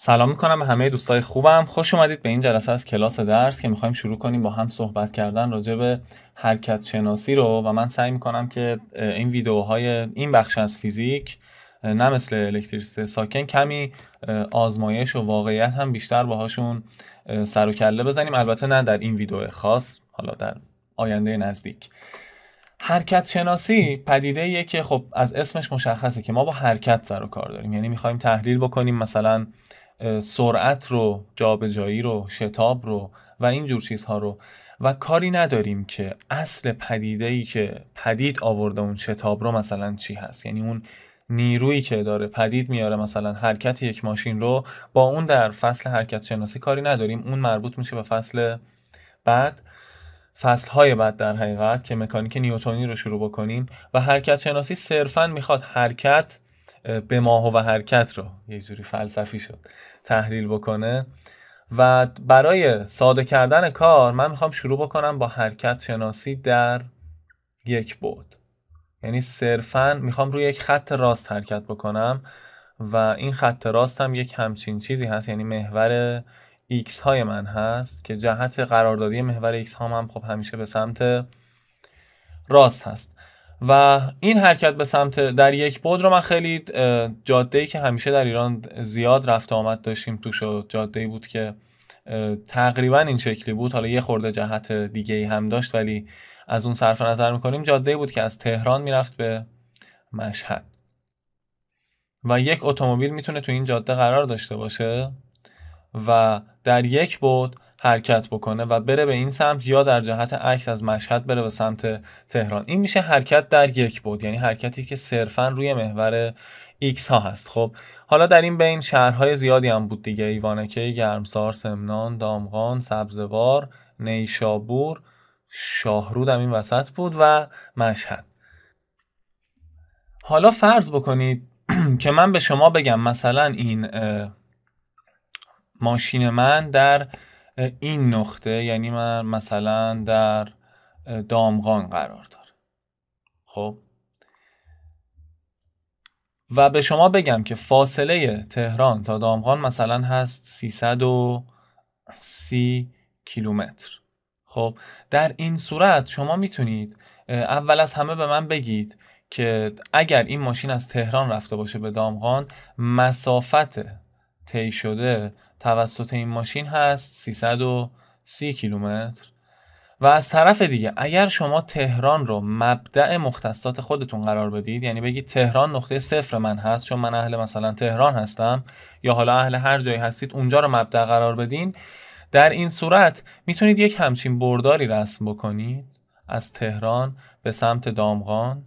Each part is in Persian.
سلام میکنم به همه دوستای خوبم خوش اومدید به این جلسه از کلاس درس که میخوایم شروع کنیم با هم صحبت کردن راجع به حرکت شناسی رو و من سعی میکنم که این ویدیوهای این بخش از فیزیک نه مثل الکتریسیته ساکن کمی آزمایش و واقعیت هم بیشتر باهاشون سر و کله بزنیم البته نه در این ویدیو خاص حالا در آینده نزدیک حرکت شناسی پدیده که خب از اسمش مشخصه که ما با حرکت سر و کار داریم یعنی میخوایم تحلیل بکنیم مثلا سرعت رو جابجایی رو شتاب رو و این جور چیزها رو و کاری نداریم که اصل پدیده ای که پدید آورده اون شتاب رو مثلا چی هست یعنی اون نیرویی که داره پدید میاره مثلا حرکت یک ماشین رو با اون در فصل حرکت شناسی کاری نداریم اون مربوط میشه به فصل بعد فصل های بعد در حقیقت که مکانیک نیوتونی رو شروع بکنیم و حرکت شناسی صرفا میخواد حرکت به ماه و حرکت رو یه جوری فلسفی شد تحلیل بکنه و برای ساده کردن کار من میخوام شروع بکنم با حرکت شناسی در یک بود یعنی صرفا میخوام روی یک خط راست حرکت بکنم و این خط راست هم یک همچین چیزی هست یعنی محور ایکس های من هست که جهت قراردادی محور ایکس ها هم خب همیشه به سمت راست هست و این حرکت به سمت در یک بود رو من خیلی جاده ای که همیشه در ایران زیاد رفت آمد داشتیم توش جاده ای بود که تقریبا این شکلی بود حالا یه خورده جهت دیگه ای هم داشت ولی از اون صرف نظر میکنیم جاده ای بود که از تهران میرفت به مشهد و یک اتومبیل میتونه تو این جاده قرار داشته باشه و در یک بود حرکت بکنه و بره به این سمت یا در جهت عکس از مشهد بره به سمت تهران این میشه حرکت در یک بود یعنی حرکتی که صرفا روی محور ایکس ها هست خب حالا در این بین شهرهای زیادی هم بود دیگه ایوانکه گرمسار سمنان دامغان سبزوار نیشابور شاهرود هم این وسط بود و مشهد حالا فرض بکنید که من به شما بگم مثلا این ماشین من در این نقطه یعنی من مثلا در دامغان قرار داره خب و به شما بگم که فاصله تهران تا دامغان مثلا هست 330 کیلومتر خب در این صورت شما میتونید اول از همه به من بگید که اگر این ماشین از تهران رفته باشه به دامغان مسافت طی شده توسط این ماشین هست 330 کیلومتر و از طرف دیگه اگر شما تهران رو مبدع مختصات خودتون قرار بدید یعنی بگید تهران نقطه صفر من هست چون من اهل مثلا تهران هستم یا حالا اهل هر جایی هستید اونجا رو مبدع قرار بدین در این صورت میتونید یک همچین برداری رسم بکنید از تهران به سمت دامغان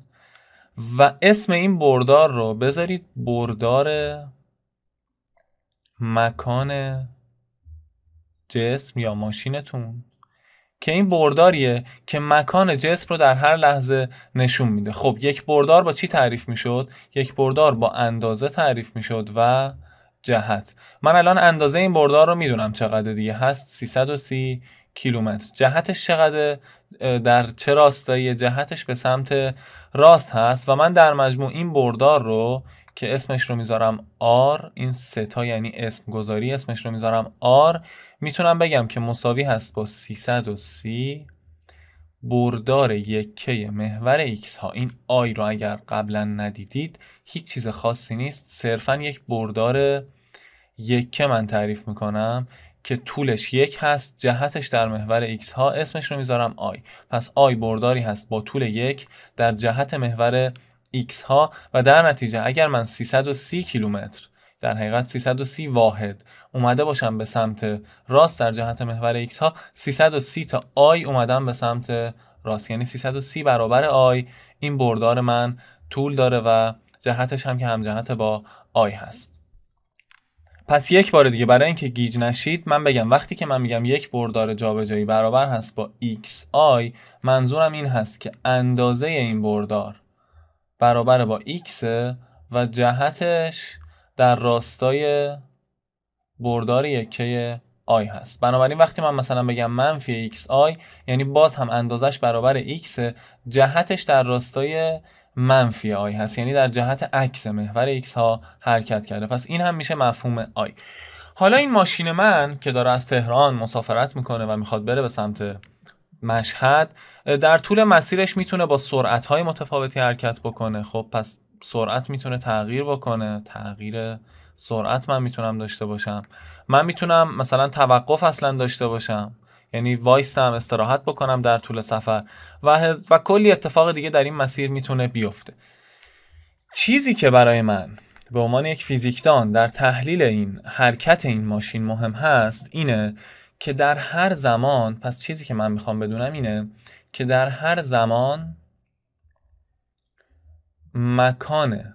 و اسم این بردار رو بذارید بردار مکان جسم یا ماشینتون که این برداریه که مکان جسم رو در هر لحظه نشون میده خب یک بردار با چی تعریف میشد یک بردار با اندازه تعریف میشد و جهت من الان اندازه این بردار رو میدونم چقدر دیگه هست 330 کیلومتر جهتش چقدر در چه راستایی جهتش به سمت راست هست و من در مجموع این بردار رو که اسمش رو میذارم آر این ستا یعنی اسم گذاری اسمش رو میذارم آر میتونم بگم که مساوی هست با 330 بردار یکه محور x ها این آی رو اگر قبلا ندیدید هیچ چیز خاصی نیست صرفا یک بردار یکه من تعریف میکنم که طولش یک هست جهتش در محور x ها اسمش رو میذارم آی پس آی برداری هست با طول یک در جهت محور x ها و در نتیجه اگر من 330 کیلومتر در حقیقت 330 واحد اومده باشم به سمت راست در جهت محور x ها 330 تا i اومدم به سمت راست یعنی 330 برابر i این بردار من طول داره و جهتش هم که هم جهت با i هست پس یک بار دیگه برای اینکه گیج نشید من بگم وقتی که من میگم یک بردار جابجایی برابر هست با x i منظورم این هست که اندازه این بردار برابر با x و جهتش در راستای بردار یکه آی هست بنابراین وقتی من مثلا بگم منفی x آی یعنی باز هم اندازش برابر x جهتش در راستای منفی آی هست یعنی در جهت عکس محور x ها حرکت کرده پس این هم میشه مفهوم آی حالا این ماشین من که داره از تهران مسافرت میکنه و میخواد بره به سمت مشهد در طول مسیرش میتونه با سرعتهای متفاوتی حرکت بکنه خب پس سرعت میتونه تغییر بکنه تغییر سرعت من میتونم داشته باشم من میتونم مثلا توقف اصلا داشته باشم یعنی وایستم استراحت بکنم در طول سفر و, و کلی اتفاق دیگه در این مسیر میتونه بیفته چیزی که برای من به عنوان یک فیزیکدان در تحلیل این حرکت این ماشین مهم هست اینه که در هر زمان پس چیزی که من میخوام بدونم اینه که در هر زمان مکان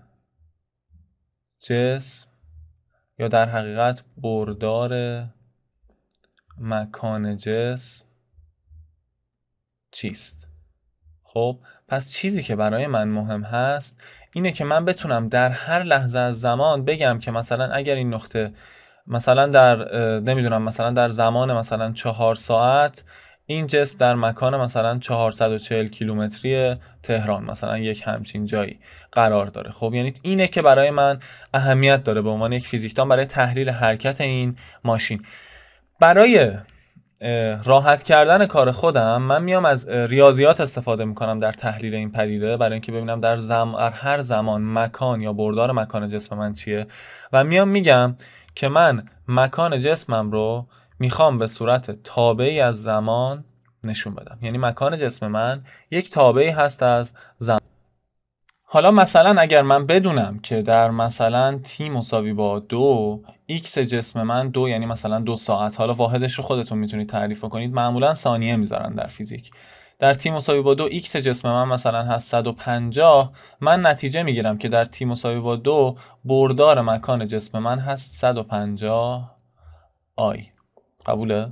جسم یا در حقیقت بردار مکان جسم چیست خب پس چیزی که برای من مهم هست اینه که من بتونم در هر لحظه از زمان بگم که مثلا اگر این نقطه مثلا در نمیدونم مثلا در زمان مثلا چهار ساعت این جسم در مکان مثلا 440 کیلومتری تهران مثلا یک همچین جایی قرار داره خب یعنی اینه که برای من اهمیت داره به عنوان یک فیزیکدان برای تحلیل حرکت این ماشین برای راحت کردن کار خودم من میام از ریاضیات استفاده میکنم در تحلیل این پدیده برای اینکه ببینم در زم... هر زمان مکان یا بردار مکان جسم من چیه و میام میگم که من مکان جسمم رو میخوام به صورت تابعی از زمان نشون بدم یعنی مکان جسم من یک تابعی هست از زمان حالا مثلا اگر من بدونم که در مثلا تی مساوی با دو ایکس جسم من دو یعنی مثلا دو ساعت حالا واحدش رو خودتون میتونید تعریف کنید معمولا ثانیه میذارن در فیزیک در تی مساوی با دو ایکس جسم من مثلا هست 150 من نتیجه میگیرم که در تی مساوی با دو بردار مکان جسم من هست 150 آی قبوله؟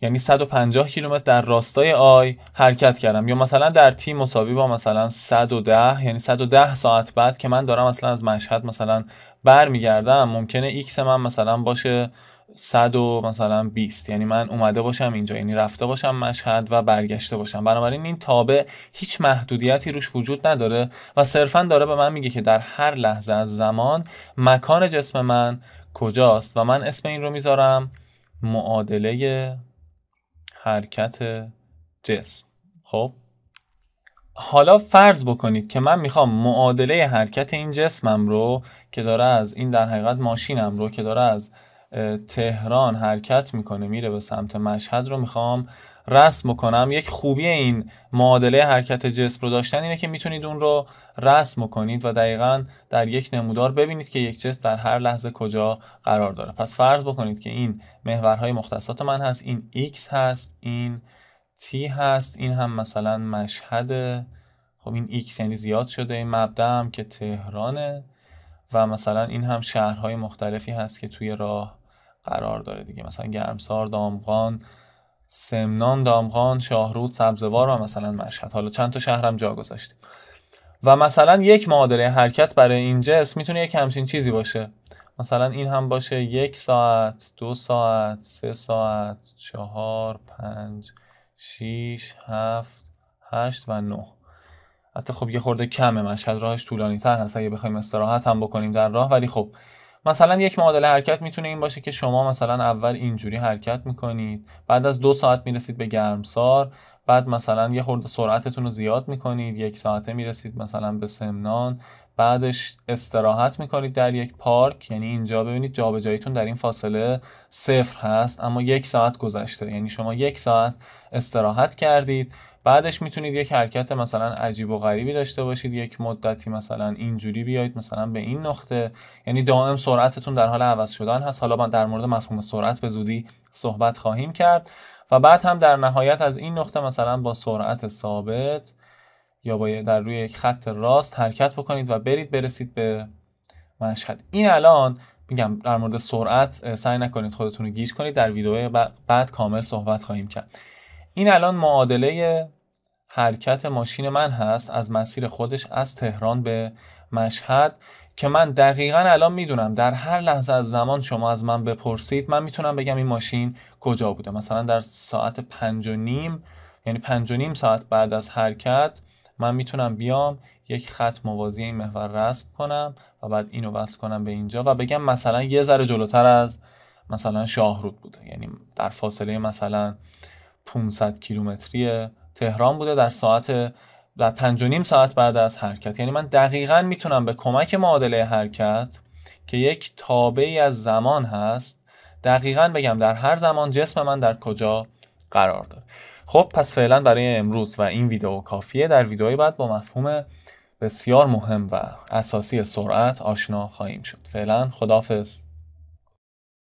یعنی 150 کیلومتر در راستای آی حرکت کردم یا مثلا در تی مساوی با مثلا 110 یعنی 110 ساعت بعد که من دارم مثلا از مشهد مثلا برمیگردم ممکنه ایکس من مثلا باشه صد و مثلا 20 یعنی من اومده باشم اینجا یعنی رفته باشم مشهد و برگشته باشم بنابراین این تابع هیچ محدودیتی روش وجود نداره و صرفا داره به من میگه که در هر لحظه از زمان مکان جسم من کجاست و من اسم این رو میذارم معادله حرکت جسم خب حالا فرض بکنید که من میخوام معادله حرکت این جسمم رو که داره از این در حقیقت ماشینم رو که داره از تهران حرکت میکنه میره به سمت مشهد رو میخوام رسم کنم یک خوبی این معادله حرکت جسم رو داشتن اینه که میتونید اون رو رسم کنید و دقیقا در یک نمودار ببینید که یک جسم در هر لحظه کجا قرار داره پس فرض بکنید که این محورهای مختصات من هست این X هست این تی هست این هم مثلا مشهد خب این X یعنی زیاد شده این مبدا که تهرانه و مثلا این هم شهرهای مختلفی هست که توی راه قرار داره دیگه مثلا گرمسار دامغان سمنان دامغان شاهرود سبزوار و مثلا مشهد حالا چند تا شهرم جا گذاشتیم و مثلا یک معادله حرکت برای این جس میتونه یک همچین چیزی باشه مثلا این هم باشه یک ساعت دو ساعت سه ساعت چهار پنج شیش هفت هشت و نه حتی خب یه خورده کمه مشهد راهش طولانی تر هست اگه بخوایم استراحت هم بکنیم در راه ولی خب مثلا یک معادله حرکت میتونه این باشه که شما مثلا اول اینجوری حرکت میکنید بعد از دو ساعت میرسید به گرمسار بعد مثلا یه خورده سرعتتون رو زیاد میکنید یک ساعته میرسید مثلا به سمنان بعدش استراحت میکنید در یک پارک یعنی اینجا ببینید جابجاییتون در این فاصله صفر هست اما یک ساعت گذشته یعنی شما یک ساعت استراحت کردید بعدش میتونید یک حرکت مثلا عجیب و غریبی داشته باشید یک مدتی مثلا اینجوری بیایید مثلا به این نقطه یعنی دائم سرعتتون در حال عوض شدن هست حالا من در مورد مفهوم سرعت به زودی صحبت خواهیم کرد و بعد هم در نهایت از این نقطه مثلا با سرعت ثابت یا با در روی یک خط راست حرکت بکنید و برید برسید به مشهد این الان میگم در مورد سرعت سعی نکنید خودتون رو گیج کنید در ویدیو بعد کامل صحبت خواهیم کرد این الان معادله حرکت ماشین من هست از مسیر خودش از تهران به مشهد که من دقیقا الان میدونم در هر لحظه از زمان شما از من بپرسید من میتونم بگم این ماشین کجا بوده مثلا در ساعت پنج و نیم یعنی پنج و نیم ساعت بعد از حرکت من میتونم بیام یک خط موازی این محور رسم کنم و بعد اینو وصل کنم به اینجا و بگم مثلا یه ذره جلوتر از مثلا شاهرود بوده یعنی در فاصله مثلا 500 کیلومتری تهران بوده در ساعت و پنج و نیم ساعت بعد از حرکت یعنی من دقیقا میتونم به کمک معادله حرکت که یک تابعی از زمان هست دقیقا بگم در هر زمان جسم من در کجا قرار داره خب پس فعلا برای امروز و این ویدیو کافیه در ویدیوهای بعد با مفهوم بسیار مهم و اساسی سرعت آشنا خواهیم شد فعلا خدافظ